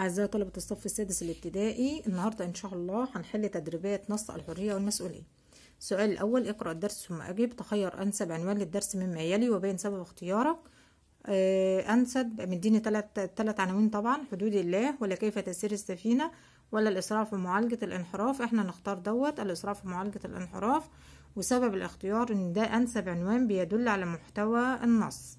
أعزائي طلبة الصف السادس الابتدائي النهاردة إن شاء الله هنحل تدريبات نص الحرية والمسؤولية السؤال الأول اقرأ الدرس ثم أجب تخير أنسب عنوان للدرس مما يلي وبين سبب اختيارك آه أنسب مديني تلات, تلات عناوين طبعا حدود الله ولا كيف تسير السفينة ولا الإسراف في معالجة الانحراف احنا نختار دوت الإسراف في معالجة الانحراف وسبب الاختيار إن ده أنسب عنوان بيدل على محتوى النص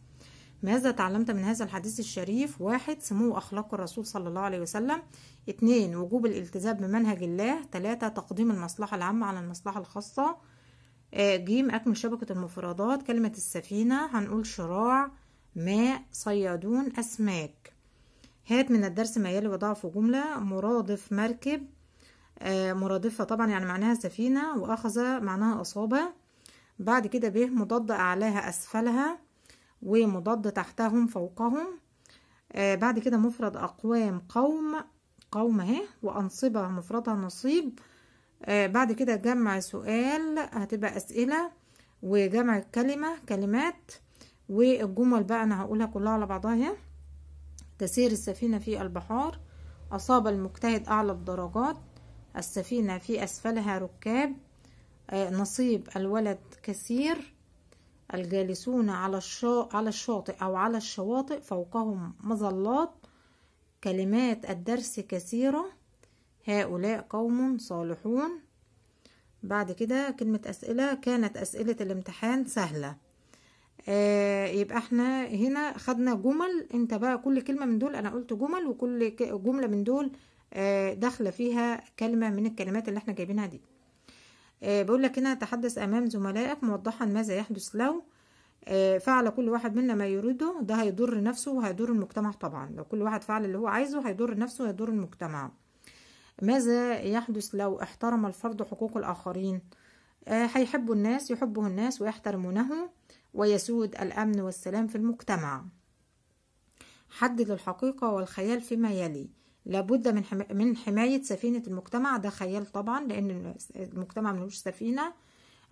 ماذا تعلمت من هذا الحديث الشريف واحد سمو أخلاق الرسول صلى الله عليه وسلم اتنين وجوب الالتزام بمنهج الله تلاتة تقديم المصلحة العامة على المصلحة الخاصة آه، جيم أكمل شبكة المفردات كلمة السفينة هنقول شراع ماء صيادون أسماك هات من الدرس ما يلي وضعه في جملة مرادف مركب آه، مرادفة طبعا يعني معناها سفينة وأخذ معناها أصابة بعد كده به مضاد أعلاها أسفلها ومضاد تحتهم فوقهم آه بعد كده مفرد أقوام قوم قوم اهي وأنصبة مفردها نصيب آه بعد كده جمع سؤال هتبقى أسئلة وجمع كلمة كلمات والجمل بقى أنا هقولها كلها على بعضها اهي تسير السفينة في البحار أصاب المجتهد أعلى الدرجات السفينة في أسفلها ركاب آه نصيب الولد كثير الجالسون على على الشاطئ أو على الشواطئ فوقهم مظلات كلمات الدرس كثيرة هؤلاء قوم صالحون بعد كده كلمة أسئلة كانت أسئلة الامتحان سهلة آه يبقى احنا هنا خدنا جمل انت بقى كل كلمة من دول انا قلت جمل وكل جملة من دول آه داخلة فيها كلمة من الكلمات اللي احنا جايبينها دي آه، بقول لك هنا تحدث امام زملائك موضحا ماذا يحدث لو آه، فعل كل واحد منا ما يريده ده هيضر نفسه وهيضر المجتمع طبعا لو كل واحد فعل اللي هو عايزه هيضر نفسه وهيضر المجتمع ماذا يحدث لو احترم الفرد حقوق الآخرين آه، هيحب الناس يحبه الناس ويحترمونه ويسود الأمن والسلام في المجتمع حدد الحقيقة والخيال فيما يلي لابد من من حماية سفينة المجتمع ده خيال طبعا لأن المجتمع ملوش سفينة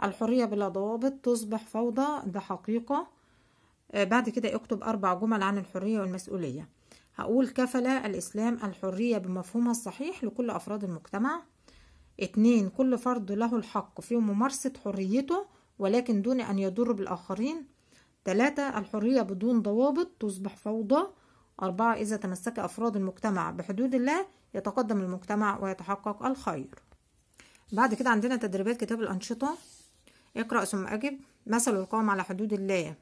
الحرية بلا ضوابط تصبح فوضى ده حقيقة آه، بعد كده اكتب أربع جمل عن الحرية والمسؤولية هقول كفل الإسلام الحرية بمفهومها الصحيح لكل أفراد المجتمع اتنين كل فرد له الحق في ممارسة حريته ولكن دون أن يضر بالآخرين تلاتة الحرية بدون ضوابط تصبح فوضى أربعة إذا تمسك أفراد المجتمع بحدود الله يتقدم المجتمع ويتحقق الخير بعد كده عندنا تدريبات كتاب الأنشطة اقرأ ثم أجب مثل القوم على حدود الله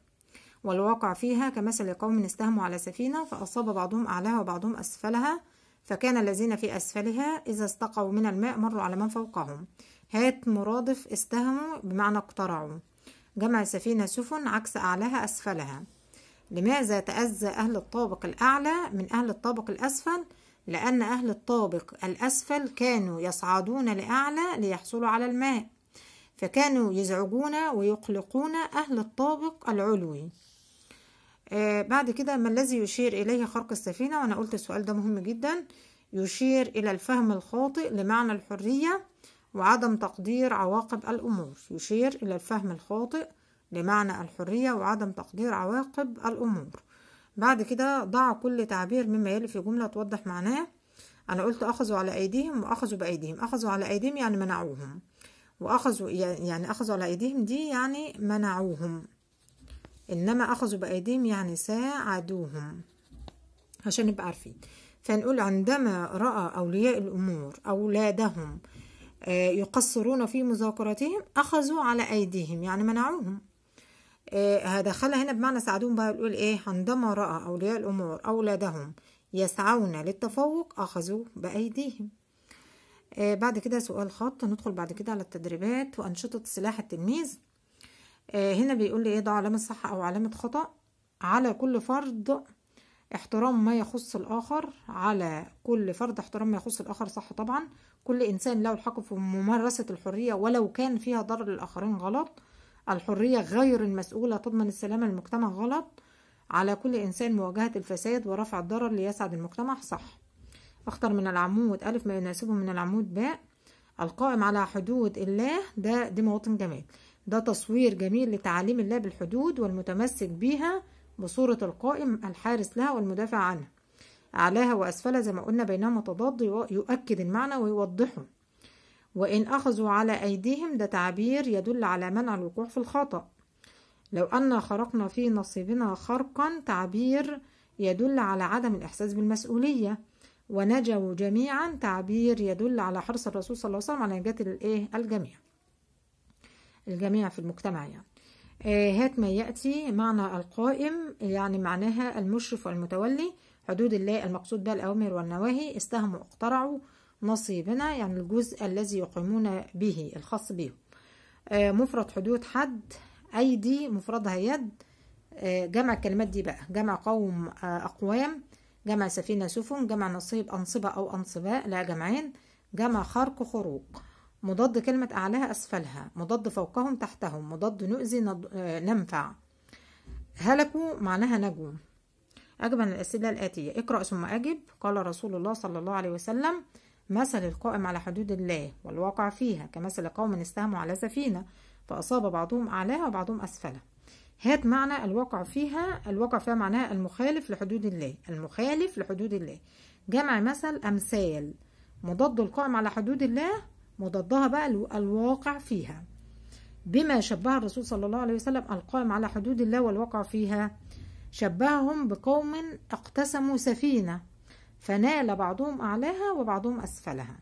والواقع فيها كمثل قوم استهموا على سفينة فأصاب بعضهم أعلاها وبعضهم أسفلها فكان الذين في أسفلها إذا استقوا من الماء مروا على من فوقهم هات مرادف استهموا بمعنى اقترعوا جمع سفينة سفن عكس أعلاها أسفلها لماذا تأذى أهل الطابق الأعلى من أهل الطابق الأسفل؟ لأن أهل الطابق الأسفل كانوا يصعدون لأعلى ليحصلوا على الماء فكانوا يزعجون ويقلقون أهل الطابق العلوي آه بعد كده ما الذي يشير إليه خرق السفينة وأنا قلت السؤال ده مهم جدا يشير إلى الفهم الخاطئ لمعنى الحرية وعدم تقدير عواقب الأمور يشير إلى الفهم الخاطئ لمعنى الحرية وعدم تقدير عواقب الأمور بعد كده ضع كل تعبير مما يلي في جملة توضح معناه أنا قلت أخذوا على أيديهم وأخذوا بأيديهم أخذوا على أيديهم يعني منعوهم وأخذوا يعني أخذوا على أيديهم دي يعني منعوهم إنما أخذوا بأيديهم يعني ساعدوهم عشان نبقى عارفين فنقول عندما رأى أولياء الأمور أولادهم آه، يقصرون في مذاكرتهم أخذوا على أيديهم يعني منعوهم آه هدخلها هنا بمعنى ساعدون بقى بيقول ايه عندما رأى أولياء الأمور أولادهم يسعون للتفوق أخذوا بأيديهم آه بعد كده سؤال خط ندخل بعد كده على التدريبات وأنشطة سلاح التلميذ آه هنا بيقول لي ايه ده علامة صح أو علامة خطأ على كل فرد احترام ما يخص الآخر على كل فرد احترام ما يخص الآخر صح طبعا كل إنسان له الحق في ممارسة الحرية ولو كان فيها ضرر للآخرين غلط الحرية غير المسؤولة تضمن السلام المجتمع غلط على كل إنسان مواجهة الفساد ورفع الضرر ليسعد المجتمع صح أخطر من العمود ألف ما يناسبه من العمود باء القائم على حدود الله ده دي مواطن جمال ده تصوير جميل لتعاليم الله بالحدود والمتمسك بها بصورة القائم الحارس لها والمدافع عنها أعلاها وأسفلها زي ما قلنا بينهما تضاد يؤكد المعنى ويوضحه وإن أخذوا على أيديهم ده تعبير يدل على منع الوقوع في الخطأ لو أن خرقنا في نصيبنا خرقا تعبير يدل على عدم الإحساس بالمسؤولية ونجوا جميعا تعبير يدل على حرص الرسول صلى الله عليه وسلم على نجاة الإيه الجميع الجميع في المجتمع يعني إيه، هات ما يأتي معنى القائم يعني معناها المشرف والمتولي حدود الله المقصود بها الأوامر والنواهي استهموا اقترعوا نصيبنا يعني الجزء الذي يقيمون به الخاص بهم آه، مفرد حدود حد أيدي مفردها يد آه، جمع الكلمات دي بقى جمع قوم آه، أقوام جمع سفينة سفن جمع نصيب أنصبة أو أنصباء لا جمعين جمع خرق خروق مضاد كلمة أعلاها أسفلها مضاد فوقهم تحتهم مضاد نؤذي ننفع هلكوا معناها نجوا أجب عن الأسئلة الآتية اقرأ ثم أجب قال رسول الله صلى الله عليه وسلم مثل القائم على حدود الله والواقع فيها كمثل قوم استهموا على سفينة فأصاب بعضهم أعلاها وبعضهم أسفلها هات معنى الواقع فيها الواقع فيها معناها المخالف لحدود الله المخالف لحدود الله جمع مثل أمثال مضاد القائم على حدود الله مضادها بقى الواقع فيها بما شبه الرسول صلى الله عليه وسلم القائم على حدود الله والواقع فيها شبههم بقوم اقتسموا سفينة فنال بعضهم أعلاها وبعضهم أسفلها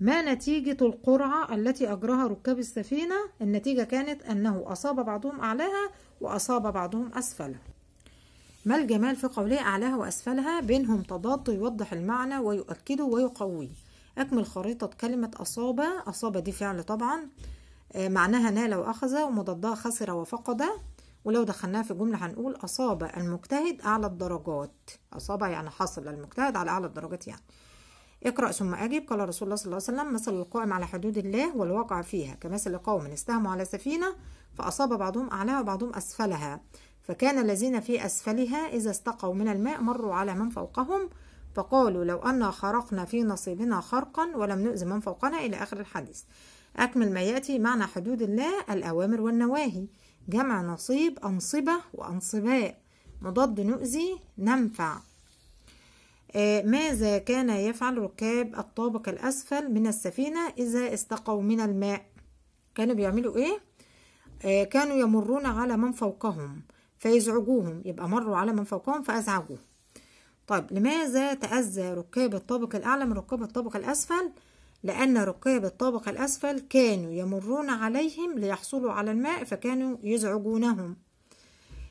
ما نتيجة القرعة التي أجراها ركاب السفينة؟ النتيجة كانت أنه أصاب بعضهم أعلاها وأصاب بعضهم أسفلها ما الجمال في قوله أعلاها وأسفلها؟ بينهم تضاد يوضح المعنى ويؤكده ويقويه أكمل خريطة كلمة أصاب أصاب دي فعل طبعا آه، معناها نال وأخذ ومضادها خسر وفقد ولو دخلناها في جملة هنقول أصاب المجتهد أعلى الدرجات أصاب يعني حصل المجتهد على أعلى الدرجات يعني اقرأ ثم أجب قال رسول الله صلى الله عليه وسلم مثل القائم على حدود الله والواقع فيها كمثل قوم استهموا على سفينة فأصاب بعضهم أعلاها وبعضهم أسفلها فكان الذين في أسفلها إذا استقوا من الماء مروا على من فوقهم فقالوا لو أنا خرقنا في نصيبنا خرقا ولم نؤذ من فوقنا إلى آخر الحديث أكمل ما يأتي معنى حدود الله الأوامر والنواهي جمع نصيب أنصبة وأنصباء مضاد نؤذي ننفع آه، ماذا كان يفعل ركاب الطابق الأسفل من السفينة إذا استقوا من الماء كانوا بيعملوا إيه؟ آه، كانوا يمرون على من فوقهم فيزعجوهم يبقى مروا على من فوقهم فأزعجوه طيب لماذا تأذى ركاب الطابق الأعلى من ركاب الطابق الأسفل؟ لأن ركاب الطابق الأسفل كانوا يمرون عليهم ليحصلوا على الماء فكانوا يزعجونهم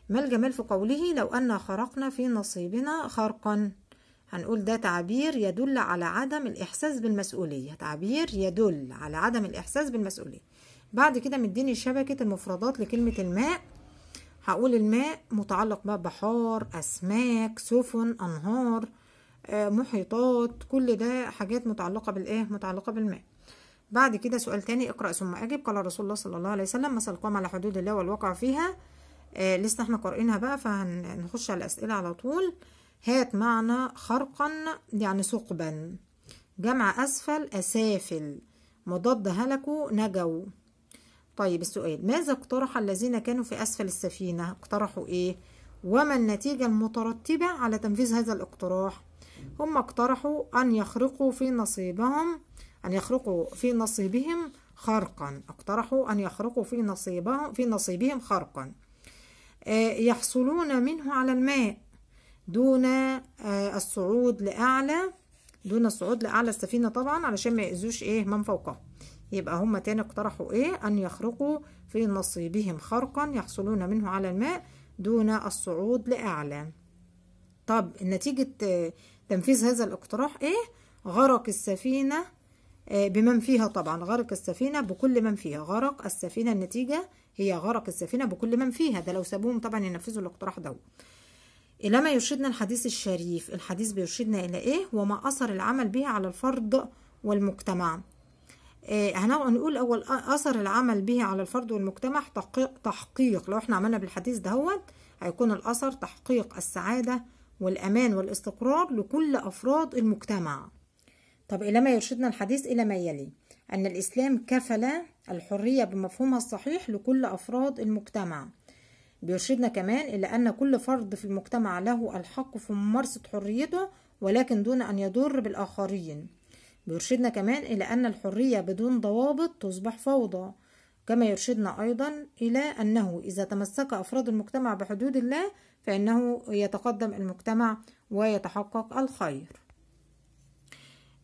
ما الجمال في قوله لو أن خرقنا في نصيبنا خرقا هنقول ده تعبير يدل على عدم الإحساس بالمسؤولية تعبير يدل على عدم الإحساس بالمسؤولية بعد كده مديني شبكة المفردات لكلمة الماء هقول الماء متعلق بقى بحار أسماك سفن أنهار آه، محيطات كل ده حاجات متعلقة بالايه متعلقة بالماء بعد كده سؤال تاني اقرأ ثم أجب قال رسول الله صلى الله عليه وسلم مثل القوم على حدود الله والوقع فيها آه لسه احنا قارئينها بقى فهنخش على الأسئلة على طول هات معنى خرقا يعني ثقبا جمع أسفل أسافل مضاد هلكوا نجوا طيب السؤال ماذا اقترح الذين كانوا في أسفل السفينة اقترحوا ايه وما النتيجة المترتبة على تنفيذ هذا الاقتراح هم اقترحوا أن يخرقوا في نصيبهم أن يخرقوا في نصيبهم خرقا اقترحوا أن يخرقوا في نصيبهم في نصيبهم خرقا آه، يحصلون منه على الماء دون آه، الصعود لأعلى دون الصعود لأعلى السفينة طبعا علشان ما يأذوش إيه من فوقها يبقى هم تاني اقترحوا إيه أن يخرقوا في نصيبهم خرقا يحصلون منه على الماء دون الصعود لأعلى طب نتيجة آه، تنفيذ هذا الاقتراح إيه؟ غرق السفينة آه، بمن فيها طبعا غرق السفينة بكل من فيها غرق السفينة النتيجة هي غرق السفينة بكل من فيها ده لو سابوهم طبعا ينفذوا الاقتراح ده إلى ما يرشدنا الحديث الشريف الحديث بيرشدنا إلى إيه وما أثر العمل به على الفرد والمجتمع آه، هنقول أول أثر العمل به على الفرد والمجتمع تحقيق لو احنا عملنا بالحديث دهوت هيكون الأثر تحقيق السعادة والأمان والاستقرار لكل أفراد المجتمع طب إلى ما يرشدنا الحديث إلى ما يلي أن الإسلام كفل الحرية بمفهومها الصحيح لكل أفراد المجتمع بيرشدنا كمان إلى أن كل فرد في المجتمع له الحق في ممارسة حريته ولكن دون أن يضر بالآخرين بيرشدنا كمان إلى أن الحرية بدون ضوابط تصبح فوضى كما يرشدنا أيضا إلى أنه إذا تمسك أفراد المجتمع بحدود الله فإنه يتقدم المجتمع ويتحقق الخير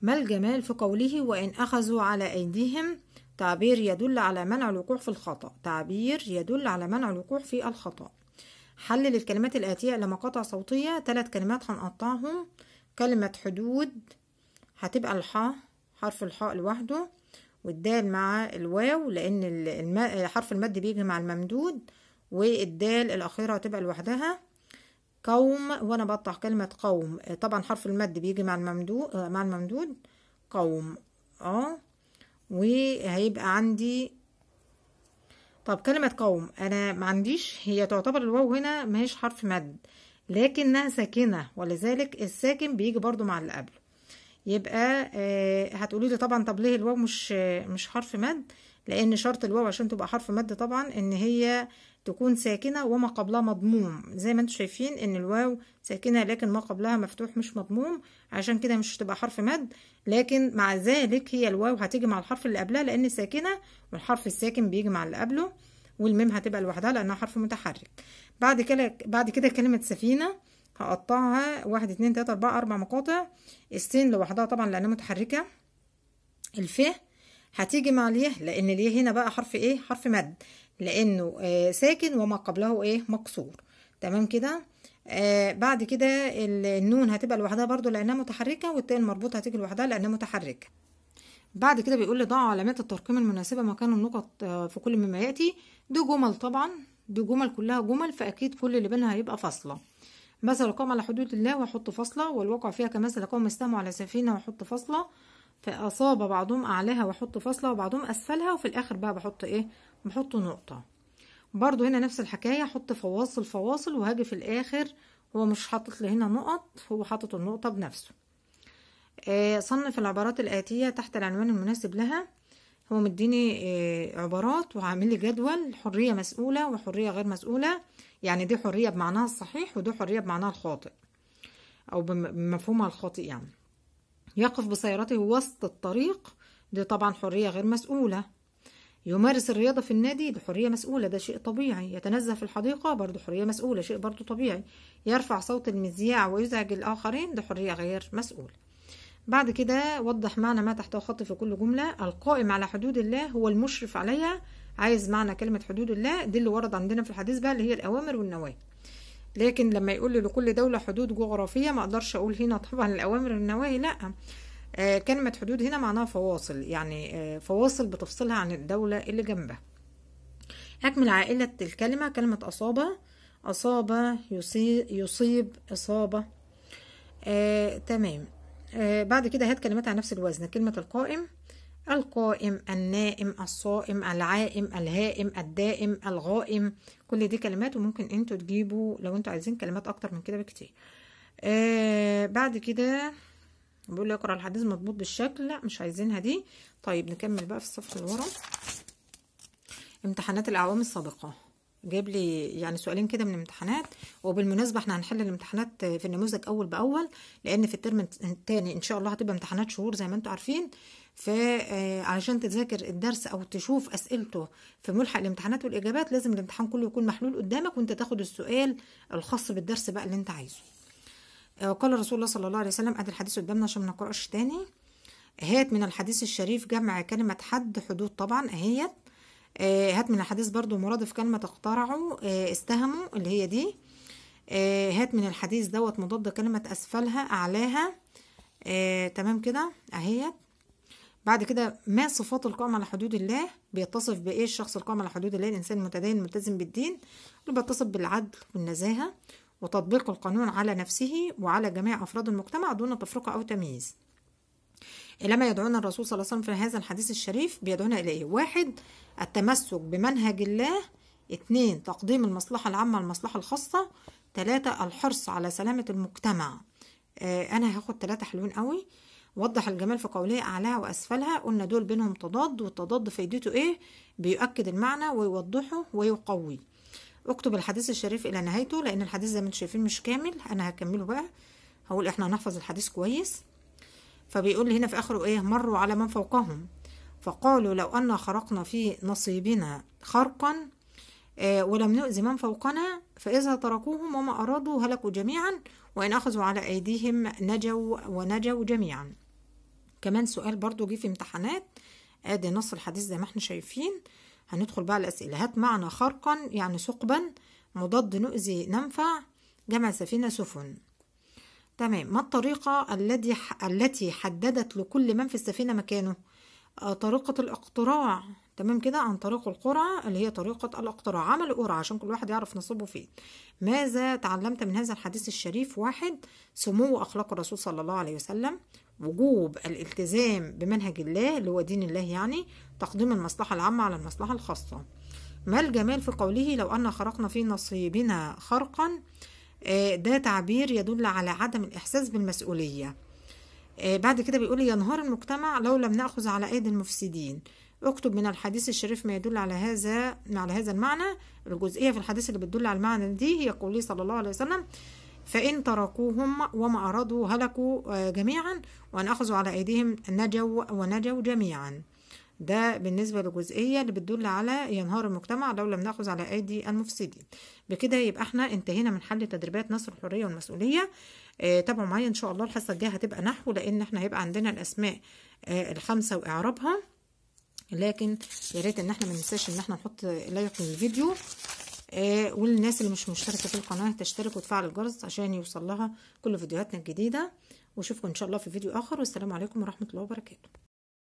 ما الجمال في قوله وإن أخذوا على أيديهم تعبير يدل على منع الوقوع في الخطأ تعبير يدل على منع الوقوع في الخطأ حلل الكلمات الآتية لمقاطع صوتية ثلاث كلمات هنقطعهم كلمة حدود هتبقى الحاء حرف الحاء لوحده والدال مع الواو لأن حرف المد بيجي مع الممدود والدال الأخيرة هتبقى لوحدها قوم وأنا بقطع كلمة قوم طبعا حرف المد بيجي مع الممدود مع الممدود قوم اه وهيبقى عندي طب كلمة قوم أنا ما عنديش هي تعتبر الواو هنا ماهيش حرف مد لكنها ساكنة ولذلك الساكن بيجي برضو مع اللي قبله يبقى آه، هتقولي لي طبعا طب ليه الواو مش مش حرف مد لان شرط الواو عشان تبقى حرف مد طبعا ان هي تكون ساكنه وما قبلها مضموم زي ما انتم شايفين ان الواو ساكنه لكن ما قبلها مفتوح مش مضموم عشان كده مش هتبقى حرف مد لكن مع ذلك هي الواو هتيجي مع الحرف اللي قبلها لان ساكنه والحرف الساكن بيجي مع اللي قبله والميم هتبقى لوحدها لانها حرف متحرك بعد كده بعد كده كلمه سفينه هقطعها واحد اتنين تلاته اربعه اربع مقاطع السين لوحدها طبعا لانها متحركه الف هتيجي مع اليه لان اليه هنا بقى حرف ايه حرف مد لانه آه ساكن وما قبله ايه مكسور تمام كده آه بعد كده النون هتبقى لوحدها برضو لانها متحركه والتاء المربوطه هتيجي لوحدها لانها متحركه بعد كده بيقول لي ضع علامات الترقيم المناسبه مكان النقط آه، في كل مما ياتي دي جمل طبعا دي جمل كلها جمل فاكيد كل اللي بينها هيبقى فاصله مثل قام على حدود الله وحط فصلة والوقع فيها كمثل قوم استموا على سفينة وحط فصلة فأصاب بعضهم أعلاها وحط فصلة وبعضهم أسفلها وفي الآخر بقى بحط إيه بحط نقطة برضو هنا نفس الحكاية حط فواصل فواصل وهاجي في الآخر هو مش حاطط هنا نقط هو حاطط النقطة بنفسه آه، صنف العبارات الآتية تحت العنوان المناسب لها هو مديني آه، عبارات وعامل لي جدول حريه مسؤوله وحريه غير مسؤوله يعني دي حريه بمعناها الصحيح ودي حريه بمعناها الخاطئ او بمفهومها الخاطئ يعني يقف بسيارته وسط الطريق دي طبعا حريه غير مسؤوله يمارس الرياضة في النادي دي حرية مسؤولة ده شيء طبيعي يتنزه في الحديقة برضه حرية مسؤولة شيء برضه طبيعي يرفع صوت المذياع ويزعج الآخرين دي حرية غير مسؤولة بعد كده وضح معنى ما تحته خط في كل جملة القائم على حدود الله هو المشرف عليها عايز معنى كلمة حدود الله دي اللي ورد عندنا في الحديث بقى اللي هي الأوامر والنواهي لكن لما يقول لي لكل دولة حدود جغرافية ما أقدرش أقول هنا طبعا الأوامر والنواهي لأ آه كلمة حدود هنا معناها فواصل يعني آه فواصل بتفصلها عن الدولة اللي جنبها أكمل عائلة الكلمة كلمة أصابة أصابة يصيب, يصيب إصابة آه تمام آه، بعد كده هات كلمات على نفس الوزن كلمة القائم القائم النائم الصائم العائم الهائم الدائم الغائم كل دي كلمات وممكن انتوا تجيبوا لو انتوا عايزين كلمات اكتر من كده بكتير آه بعد كده بيقول لي اقرا الحديث مضبوط بالشكل لا مش عايزينها دي طيب نكمل بقى في الصفحه اللي ورا امتحانات الاعوام السابقه جايب لي يعني سؤالين كده من الامتحانات وبالمناسبه احنا هنحل الامتحانات في النموذج اول باول لان في الترم الثاني ان شاء الله هتبقى امتحانات شهور زي ما انتم عارفين فعشان آه، تذاكر الدرس او تشوف اسئلته في ملحق الامتحانات والاجابات لازم الامتحان كله يكون محلول قدامك وانت تاخد السؤال الخاص بالدرس بقى اللي انت عايزه آه، قال رسول الله صلى الله عليه وسلم ادي الحديث قدامنا عشان ما نقراش تاني هات من الحديث الشريف جمع كلمة حد حدود طبعا اهيت آه، هات من الحديث برضو مرادف كلمة اخترعوا آه، استهموا اللي هي دي آه، هات من الحديث دوت مضاد كلمة أسفلها أعلاها تمام كده أهيت بعد كده ما صفات القائم على حدود الله بيتصف بايه الشخص القائم على حدود الله الانسان المتدين الملتزم بالدين اللي بيتصف بالعدل والنزاهه وتطبيق القانون على نفسه وعلى جميع افراد المجتمع دون تفرقه او تمييز لما يدعون الرسول صلى الله عليه وسلم في هذا الحديث الشريف بيدعونا إليه واحد التمسك بمنهج الله اثنين تقديم المصلحة العامة المصلحة الخاصة ثلاثة الحرص على سلامة المجتمع آه أنا هاخد ثلاثة حلوين قوي وضح الجمال في قوله أعلاها وأسفلها قلنا دول بينهم تضاد والتضاد فايدته إيه بيؤكد المعنى ويوضحه ويقوي اكتب الحديث الشريف إلى نهايته لأن الحديث زي ما انتم شايفين مش كامل أنا هكمله بقى هقول إحنا هنحفظ الحديث كويس فبيقول هنا في آخره إيه مروا على من فوقهم فقالوا لو أن خرقنا في نصيبنا خرقا آه، ولم نؤذ من فوقنا فإذا تركوهم وما أرادوا هلكوا جميعا وإن أخذوا على أيديهم نجوا ونجوا جميعا كمان سؤال برضو جه في امتحانات ادي نص الحديث زي ما احنا شايفين هندخل بقى الاسئله هات معنى خرقا يعني ثقبا مضاد نؤذي ننفع جمع سفينه سفن تمام ما الطريقة التي التي حددت لكل من في السفينة مكانه آه، طريقة الاقتراع تمام كده عن طريق القرعة اللي هي طريقة الاقتراع عمل قرعة عشان كل واحد يعرف نصيبه فين ماذا تعلمت من هذا الحديث الشريف واحد سمو أخلاق الرسول صلى الله عليه وسلم وجوب الالتزام بمنهج الله اللي هو دين الله يعني تقديم المصلحة العامة على المصلحة الخاصة ما الجمال في قوله لو أن خرقنا في نصيبنا خرقا آه، ده تعبير يدل على عدم الإحساس بالمسؤولية آه، بعد كده بيقول ينهار المجتمع لو لم نأخذ على أيدي المفسدين اكتب من الحديث الشريف ما يدل على هذا على هذا المعنى الجزئية في الحديث اللي بتدل على المعنى دي هي قوله صلى الله عليه وسلم فإن تركوهم وما أرادوا هلكوا آه، جميعا وأن أخذوا على أيديهم نجوا ونجوا جميعا ده بالنسبة للجزئية اللي بتدل على ينهار المجتمع لو لم نأخذ على أيدي المفسدين بكده يبقى احنا انتهينا من حل تدريبات نصر الحرية والمسؤولية اه تابعوا معايا إن شاء الله الحصة الجاية هتبقى نحو لأن احنا هيبقى عندنا الأسماء اه الخمسة وإعرابها لكن يا ريت ان احنا ما ننساش ان احنا نحط لايك للفيديو آه والناس اللي مش مشتركه في القناه تشترك وتفعل الجرس عشان يوصل لها كل فيديوهاتنا الجديده واشوفكم ان شاء الله في فيديو اخر والسلام عليكم ورحمه الله وبركاته